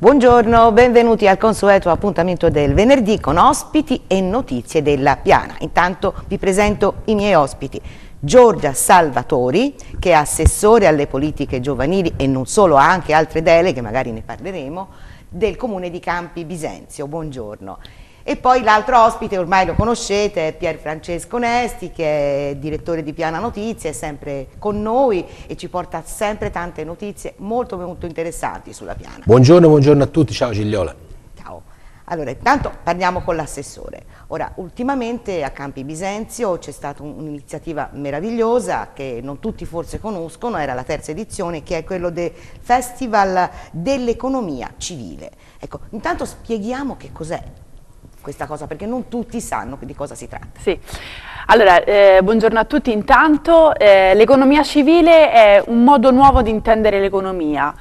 Buongiorno, benvenuti al consueto appuntamento del venerdì con ospiti e notizie della Piana. Intanto vi presento i miei ospiti. Giorgia Salvatori, che è assessore alle politiche giovanili e non solo, ha anche altre deleghe, magari ne parleremo, del comune di Campi Bisenzio. Buongiorno. E poi l'altro ospite, ormai lo conoscete, è Pier Francesco Nesti, che è direttore di Piana Notizie, è sempre con noi e ci porta sempre tante notizie molto molto interessanti sulla Piana. Buongiorno, buongiorno a tutti, ciao Gigliola. Ciao. Allora, intanto parliamo con l'assessore. Ora, ultimamente a Campi Bisenzio c'è stata un'iniziativa meravigliosa che non tutti forse conoscono, era la terza edizione, che è quello del Festival dell'Economia Civile. Ecco, intanto spieghiamo che cos'è questa cosa perché non tutti sanno di cosa si tratta. Sì. Allora, eh, buongiorno a tutti. Intanto, eh, l'economia civile è un modo nuovo di intendere l'economia.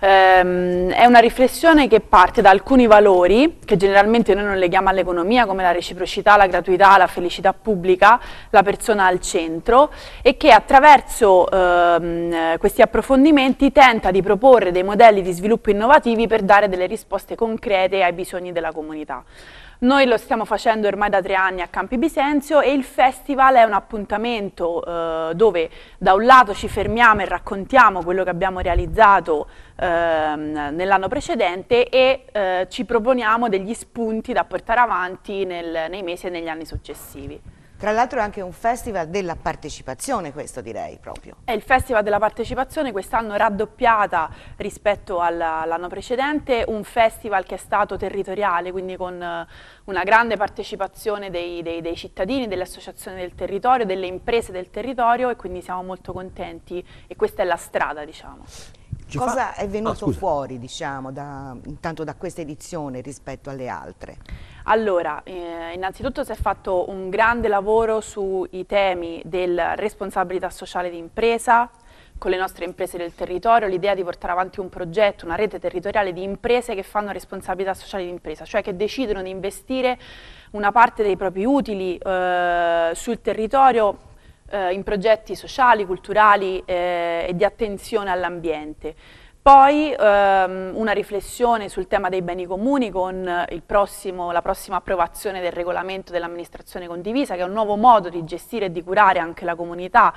Ehm, è una riflessione che parte da alcuni valori che generalmente noi non leghiamo all'economia come la reciprocità, la gratuità, la felicità pubblica, la persona al centro e che attraverso ehm, questi approfondimenti tenta di proporre dei modelli di sviluppo innovativi per dare delle risposte concrete ai bisogni della comunità. Noi lo stiamo facendo ormai da tre anni a Campi Bisenzio e il festival è un appuntamento eh, dove da un lato ci fermiamo e raccontiamo quello che abbiamo realizzato eh, nell'anno precedente e eh, ci proponiamo degli spunti da portare avanti nel, nei mesi e negli anni successivi. Tra l'altro è anche un festival della partecipazione questo direi proprio. È il festival della partecipazione quest'anno raddoppiata rispetto all'anno precedente, un festival che è stato territoriale quindi con eh, una grande partecipazione dei, dei, dei cittadini, delle associazioni del territorio, delle imprese del territorio e quindi siamo molto contenti e questa è la strada diciamo. Ci Cosa fa... è ah, venuto oh, fuori, diciamo, da, intanto da questa edizione rispetto alle altre? Allora, eh, innanzitutto si è fatto un grande lavoro sui temi della responsabilità sociale di impresa, con le nostre imprese del territorio, l'idea di portare avanti un progetto, una rete territoriale di imprese che fanno responsabilità sociale di impresa, cioè che decidono di investire una parte dei propri utili eh, sul territorio eh, in progetti sociali, culturali eh, e di attenzione all'ambiente. Poi ehm, una riflessione sul tema dei beni comuni con prossimo, la prossima approvazione del regolamento dell'amministrazione condivisa, che è un nuovo modo di gestire e di curare anche la comunità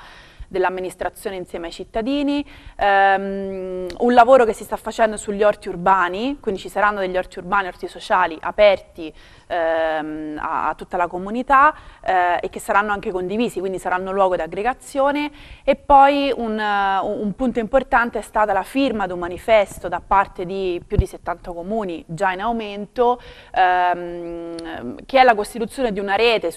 dell'amministrazione insieme ai cittadini, ehm, un lavoro che si sta facendo sugli orti urbani, quindi ci saranno degli orti urbani, orti sociali aperti ehm, a, a, tutta la comunità eh, e che saranno anche condivisi, quindi saranno luogo di aggregazione e poi un, uh, un punto importante è stata la firma di un manifesto da parte di più di 70 comuni già in aumento ehm, che è la costituzione di una rete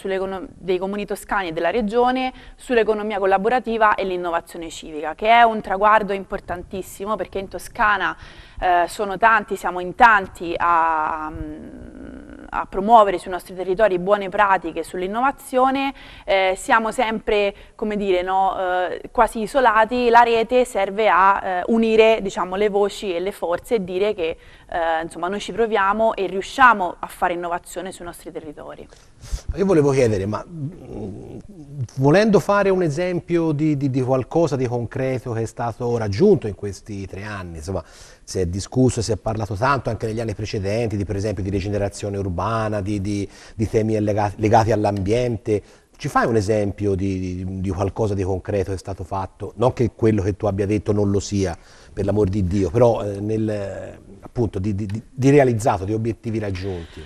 dei comuni toscani e della regione sull'economia collaborativa educativa e l'innovazione civica, che è un traguardo importantissimo perché in Toscana eh, sono tanti, siamo in tanti a... Um, a promuovere sui nostri territori buone pratiche sull'innovazione, eh, siamo sempre dire, no, eh, quasi isolati, la rete serve a eh, unire diciamo, le voci e le forze e dire che eh, insomma, noi ci proviamo e riusciamo a fare innovazione sui nostri territori. Io volevo chiedere, ma mm, volendo fare un esempio di, di, di qualcosa di concreto che è stato raggiunto in questi tre anni, insomma, si è discusso, si è parlato tanto anche negli anni precedenti, di, per esempio di rigenerazione urbana, di, di, di temi legati, legati all'ambiente. Ci fai un esempio di, di, qualcosa di concreto che è stato fatto? Non che quello che tu abbia detto non lo sia, per l'amor di Dio, però eh, nel, appunto, di realizzato, di obiettivi raggiunti.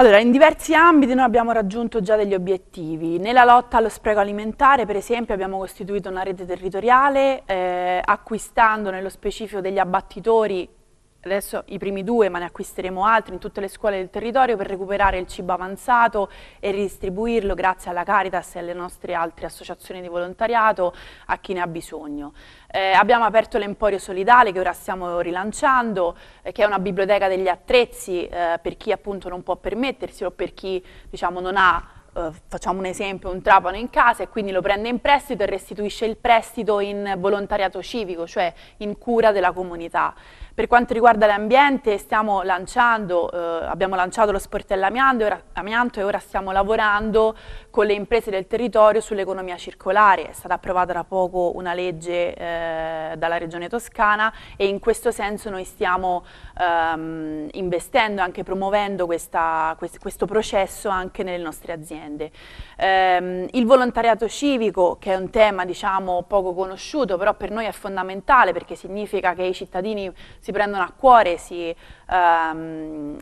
Allora, in diversi ambiti noi abbiamo raggiunto già degli obiettivi. Nella lotta allo spreco alimentare, per esempio, abbiamo costituito una rete territoriale eh, acquistando nello specifico degli abbattitori adesso i primi due, ma ne acquisteremo altri in tutte le scuole del territorio per recuperare il cibo avanzato e ridistribuirlo grazie alla Caritas e alle nostre altre associazioni di volontariato a chi ne ha bisogno. Eh, abbiamo aperto l'Emporio Solidale che ora stiamo rilanciando, eh, che è una biblioteca degli attrezzi eh, per chi appunto non può permettersi o per chi diciamo, non ha eh, facciamo un esempio, un trapano in casa e quindi lo prende in prestito e restituisce il prestito in volontariato civico, cioè in cura della comunità. Per quanto riguarda l'ambiente, lanciando, eh, abbiamo lanciato lo sportello amianto, ora, amianto e ora stiamo lavorando con le imprese del territorio sull'economia circolare. È stata approvata da poco una legge eh, dalla Regione Toscana e in questo senso noi stiamo ehm, investendo, anche promuovendo questa, quest, questo processo anche nelle nostre aziende. Ehm, il volontariato civico, che è un tema diciamo, poco conosciuto, però per noi è fondamentale perché significa che i cittadini si si prendono a cuore, si ehm,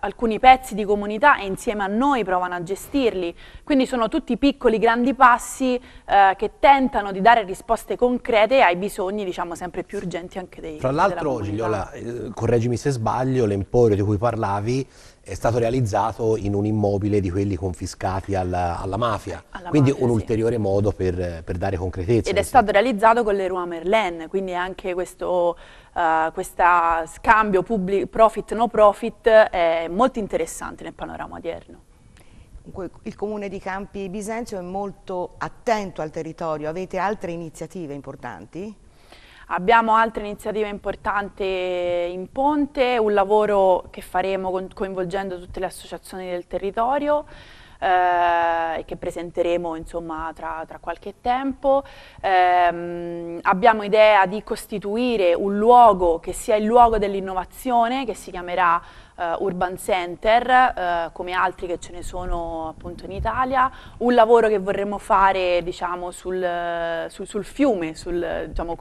alcuni pezzi di comunità e insieme a noi provano a gestirli. Quindi sono tutti piccoli, grandi passi eh, che tentano di dare risposte concrete ai bisogni, diciamo, sempre più urgenti anche dei Tra l'altro, Gigliola, eh, correggimi se sbaglio, l'emporio di cui parlavi è stato realizzato in un immobile di quelli confiscati alla, alla mafia, alla quindi mafia, un sì. ulteriore modo per, per, dare concretezza. Ed è stato realizzato con le Rua Merlin, quindi anche questo uh, scambio pubblico, pro profit, no profit è molto interessante nel panorama odierno. Il comune di Campi Bisenzio è molto attento al territorio, avete altre iniziative importanti? Abbiamo altre iniziative importanti in Ponte, un lavoro che faremo coinvolgendo tutte le associazioni del territorio, eh, che presenteremo insomma, tra, tra, qualche tempo. Eh, abbiamo idea di costituire un luogo che sia il luogo dell'innovazione, che si chiamerà eh, urban center, eh, come altri che ce ne sono appunto in Italia, un lavoro che vorremmo fare diciamo, sul, sul, sul fiume, sul, diciamo,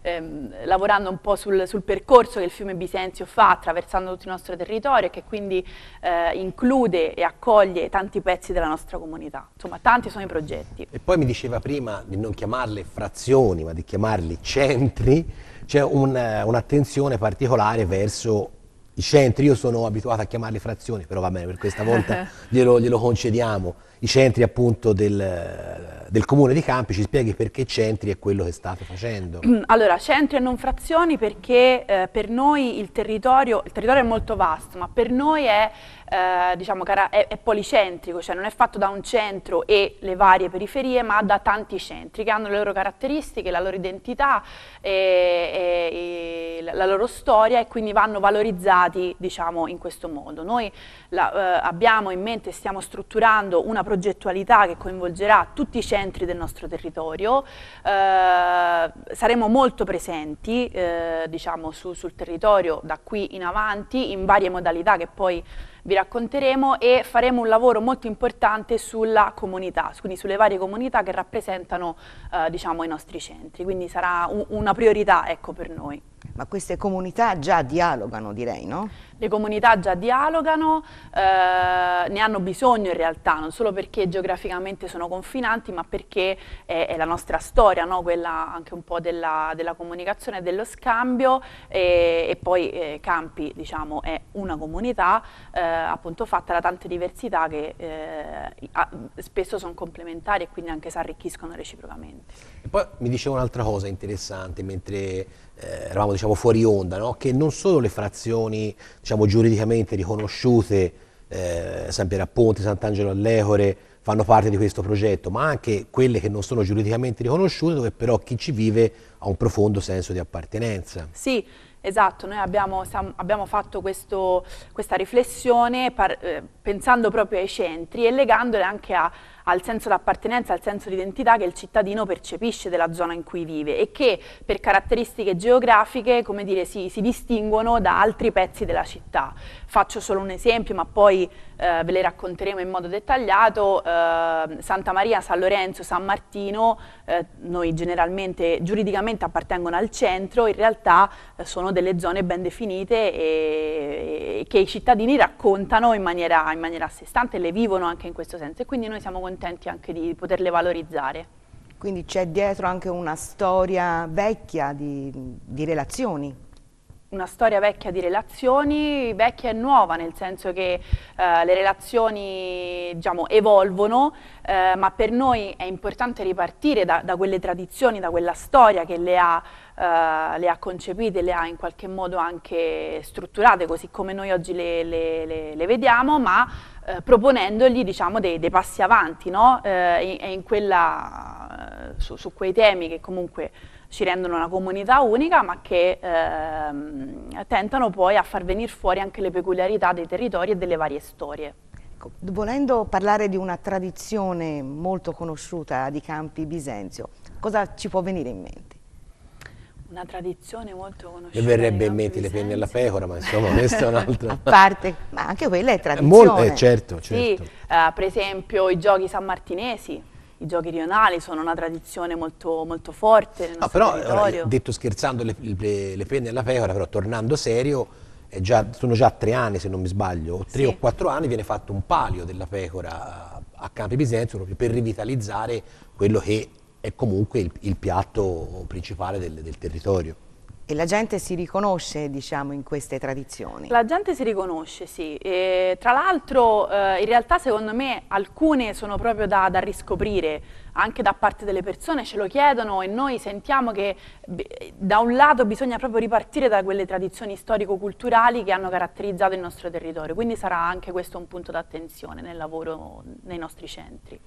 ehm, lavorando un po' sul, percorso che il fiume Bisenzio fa attraversando tutto il nostro territorio e che quindi eh, include e accoglie tanti pezzi della nostra comunità. Insomma, tanti sono i progetti. E poi mi diceva prima di non chiamarle frazioni, ma di chiamarli centri, c'è un'attenzione un particolare verso i centri, io sono abituato a chiamarli frazioni, però va bene, per questa volta glielo, glielo concediamo, i centri appunto del, del, comune di Campi, ci spieghi perché centri è quello che state facendo? Allora, centri e non frazioni perché eh, per noi il territorio, il territorio è molto vasto, ma per noi è eh, diciamo, è, è, policentrico, cioè non è fatto da un centro e le varie periferie, ma da tanti centri che hanno le loro caratteristiche, la loro identità, e, e, e la loro storia e quindi vanno valorizzati pensati diciamo, in questo modo. Noi la, eh, abbiamo in mente, stiamo strutturando una progettualità che coinvolgerà tutti i centri del nostro territorio, eh, saremo molto presenti eh, diciamo, su, sul territorio da qui in avanti in varie modalità che poi vi racconteremo e faremo un lavoro molto importante sulla comunità, quindi sulle varie comunità che rappresentano eh, diciamo, i nostri centri, quindi sarà un, una priorità ecco, per noi. Ma queste comunità già dialogano direi, no? le comunità già dialogano, eh, ne hanno bisogno in realtà, non solo perché geograficamente sono confinanti, ma perché è, è la nostra storia, no? quella anche un po' della, della comunicazione, dello scambio e, e poi eh, Campi diciamo, è una comunità eh, appunto fatta da tante diversità che eh, a, spesso sono complementari e quindi anche si arricchiscono reciprocamente. E poi mi dicevo un'altra cosa interessante, mentre eh, eravamo diciamo, fuori onda, no? che non solo le frazioni diciamo, giuridicamente riconosciute, eh, San Piero a Ponte, Sant'Angelo all'Ecore, fanno parte di questo progetto, ma anche quelle che non sono giuridicamente riconosciute, dove però chi ci vive ha un profondo senso di appartenenza. Sì, esatto, noi abbiamo, abbiamo fatto questo, questa riflessione par, eh, pensando proprio ai centri e legandole anche a al senso d'appartenenza, al senso di identità che il cittadino percepisce della zona in cui vive e che per caratteristiche geografiche come dire, si, si distinguono da altri pezzi della città. Faccio solo un esempio, ma poi eh, ve le racconteremo in modo dettagliato, eh, Santa Maria, San Lorenzo, San Martino, eh, noi generalmente giuridicamente appartengono al centro, in realtà eh, sono delle zone ben definite e, e che i cittadini raccontano in maniera, in maniera a sé stante le vivono anche in questo senso e quindi noi siamo contenti anche di poterle valorizzare. Quindi c'è dietro anche una storia vecchia di, di relazioni una storia vecchia di relazioni, vecchia e nuova, nel senso che eh, le relazioni diciamo, evolvono, eh, ma per noi è importante ripartire da, da, quelle tradizioni, da quella storia che le ha, eh, le ha concepite, le ha in qualche modo anche strutturate, così come noi oggi le, le, le vediamo, ma eh, proponendogli diciamo, dei, dei, passi avanti no? in, eh, in quella, eh, su, su, quei temi che comunque ci rendono una comunità unica ma che ehm, tentano poi a far venire fuori anche le peculiarità dei territori e delle varie storie. Ecco, volendo parlare di una tradizione molto conosciuta di Campi Bisenzio, cosa ci può venire in mente? Una tradizione molto conosciuta. Mi verrebbe in mente le penne alla pecora, ma insomma questa è un'altra. A parte, ma anche quella è eh, tradizione. Molte, certo, certo. Sì, certo. eh, per esempio i giochi sammartinesi, i giochi rionali sono una tradizione molto, molto forte nel no, però, ora, detto scherzando le, le, le penne alla pecora, però tornando serio, già, sono già tre anni se non mi sbaglio, o tre sì. o quattro anni viene fatto un palio della pecora a Campi Bisenzio proprio per rivitalizzare quello che è comunque il, il piatto principale del, del territorio. E la gente si riconosce diciamo, in queste tradizioni? La gente si riconosce, sì. E, tra l'altro eh, in realtà secondo me alcune sono proprio da, da riscoprire anche da parte delle persone ce lo chiedono e noi sentiamo che da un lato bisogna proprio ripartire da quelle tradizioni storico-culturali che hanno caratterizzato il nostro territorio, quindi sarà anche questo un punto d'attenzione nel lavoro nei nostri centri.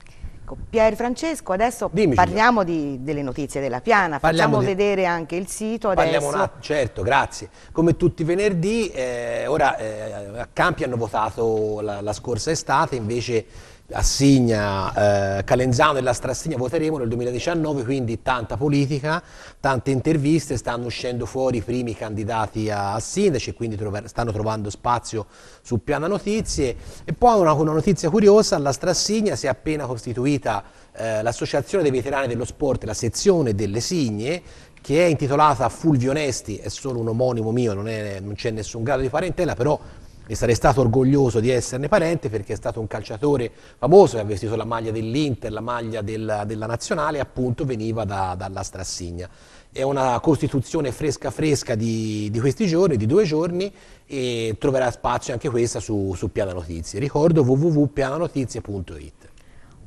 Ecco, Pier Francesco, adesso Dimmi, parliamo di, delle notizie della piana, facciamo di... vedere anche il sito parliamo adesso. Una... certo, grazie. Come tutti i venerdì, eh, ora eh, a Campi hanno votato la, la scorsa estate, invece Assigna, eh, Calenzano e la Strassigna voteremo nel 2019, quindi tanta politica, tante interviste, stanno uscendo fuori i primi candidati a, a sindaci, quindi trover, stanno trovando spazio su Piana Notizie. E poi una, una notizia curiosa, la Strassigna si è appena costituita eh, l'associazione dei veterani dello sport, la sezione delle Signe, che è intitolata Fulvio Onesti, è solo un omonimo mio, non c'è nessun grado di parentela, però e sarei stato orgoglioso di esserne parente perché è stato un calciatore famoso che ha vestito la maglia dell'Inter, la maglia della, della nazionale, appunto veniva da, dalla Strassigna. È una costituzione fresca fresca di, di, questi giorni, di due giorni, e troverà spazio anche questa su, su Piana Notizie. Ricordo www.piananotizie.it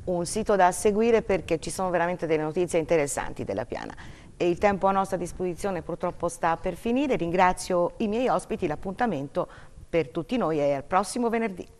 un sito da seguire perché ci sono veramente delle notizie interessanti della Piana. E il tempo a nostra disposizione purtroppo sta per finire, ringrazio i miei ospiti, l'appuntamento per tutti noi e al prossimo venerdì.